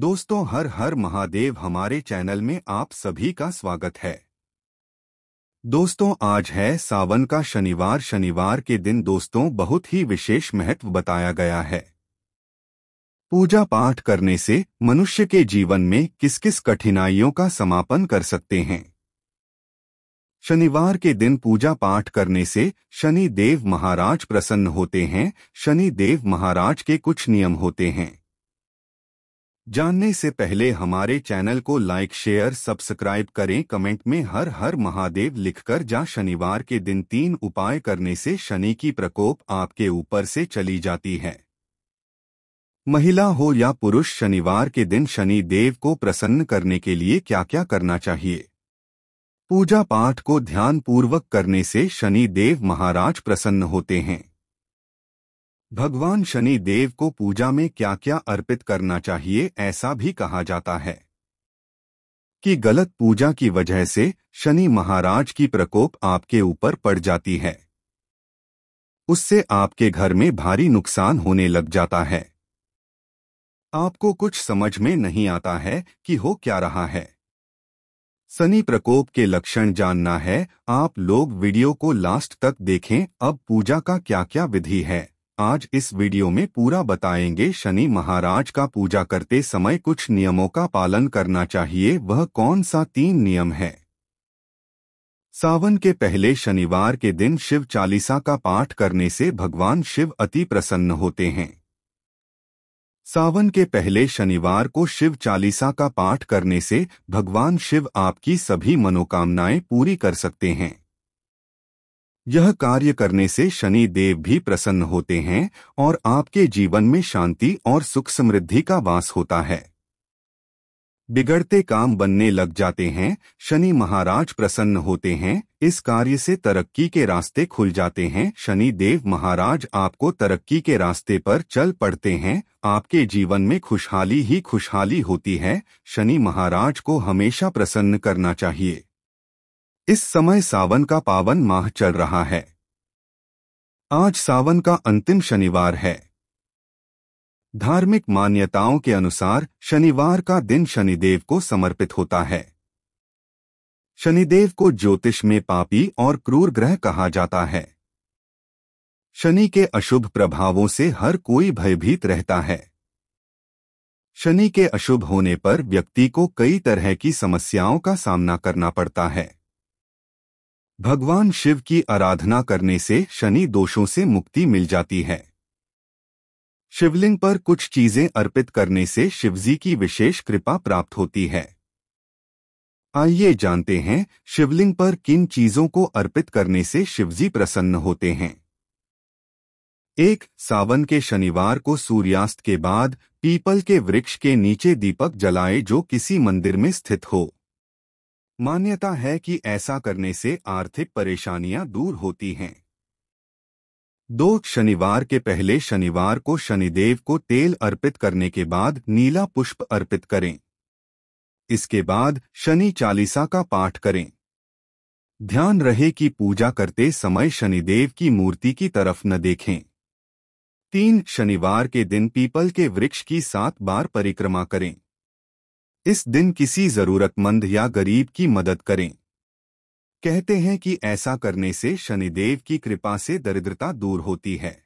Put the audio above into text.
दोस्तों हर हर महादेव हमारे चैनल में आप सभी का स्वागत है दोस्तों आज है सावन का शनिवार शनिवार के दिन दोस्तों बहुत ही विशेष महत्व बताया गया है पूजा पाठ करने से मनुष्य के जीवन में किस किस कठिनाइयों का समापन कर सकते हैं शनिवार के दिन पूजा पाठ करने से शनि देव महाराज प्रसन्न होते हैं शनि देव महाराज के कुछ नियम होते हैं जानने से पहले हमारे चैनल को लाइक शेयर सब्सक्राइब करें कमेंट में हर हर महादेव लिखकर जा शनिवार के दिन तीन उपाय करने से शनि की प्रकोप आपके ऊपर से चली जाती है महिला हो या पुरुष शनिवार के दिन शनि देव को प्रसन्न करने के लिए क्या क्या करना चाहिए पूजा पाठ को ध्यानपूर्वक करने से शनि देव महाराज प्रसन्न होते हैं भगवान शनि देव को पूजा में क्या क्या अर्पित करना चाहिए ऐसा भी कहा जाता है कि गलत पूजा की वजह से शनि महाराज की प्रकोप आपके ऊपर पड़ जाती है उससे आपके घर में भारी नुकसान होने लग जाता है आपको कुछ समझ में नहीं आता है कि हो क्या रहा है शनि प्रकोप के लक्षण जानना है आप लोग वीडियो को लास्ट तक देखें अब पूजा का क्या क्या विधि है आज इस वीडियो में पूरा बताएंगे शनि महाराज का पूजा करते समय कुछ नियमों का पालन करना चाहिए वह कौन सा तीन नियम है सावन के पहले शनिवार के दिन शिव चालीसा का पाठ करने से भगवान शिव अति प्रसन्न होते हैं सावन के पहले शनिवार को शिव चालीसा का पाठ करने से भगवान शिव आपकी सभी मनोकामनाएं पूरी कर सकते हैं यह कार्य करने से शनि देव भी प्रसन्न होते हैं और आपके जीवन में शांति और सुख समृद्धि का वास होता है बिगड़ते काम बनने लग जाते हैं शनि महाराज प्रसन्न होते हैं इस कार्य से तरक्की के रास्ते खुल जाते हैं शनि देव महाराज आपको तरक्की के रास्ते पर चल पड़ते हैं आपके जीवन में खुशहाली ही खुशहाली होती है शनि महाराज को हमेशा प्रसन्न करना चाहिए इस समय सावन का पावन माह चल रहा है आज सावन का अंतिम शनिवार है धार्मिक मान्यताओं के अनुसार शनिवार का दिन शनिदेव को समर्पित होता है शनिदेव को ज्योतिष में पापी और क्रूर ग्रह कहा जाता है शनि के अशुभ प्रभावों से हर कोई भयभीत रहता है शनि के अशुभ होने पर व्यक्ति को कई तरह की समस्याओं का सामना करना पड़ता है भगवान शिव की आराधना करने से शनि दोषों से मुक्ति मिल जाती है शिवलिंग पर कुछ चीजें अर्पित करने से शिवजी की विशेष कृपा प्राप्त होती है आइए जानते हैं शिवलिंग पर किन चीजों को अर्पित करने से शिवजी प्रसन्न होते हैं एक सावन के शनिवार को सूर्यास्त के बाद पीपल के वृक्ष के नीचे दीपक जलाए जो किसी मंदिर में स्थित हो मान्यता है कि ऐसा करने से आर्थिक परेशानियां दूर होती हैं दो शनिवार के पहले शनिवार को शनिदेव को तेल अर्पित करने के बाद नीला पुष्प अर्पित करें इसके बाद शनि चालीसा का पाठ करें ध्यान रहे कि पूजा करते समय शनिदेव की मूर्ति की तरफ न देखें तीन शनिवार के दिन पीपल के वृक्ष की सात बार परिक्रमा करें इस दिन किसी जरूरतमंद या गरीब की मदद करें कहते हैं कि ऐसा करने से शनिदेव की कृपा से दरिद्रता दूर होती है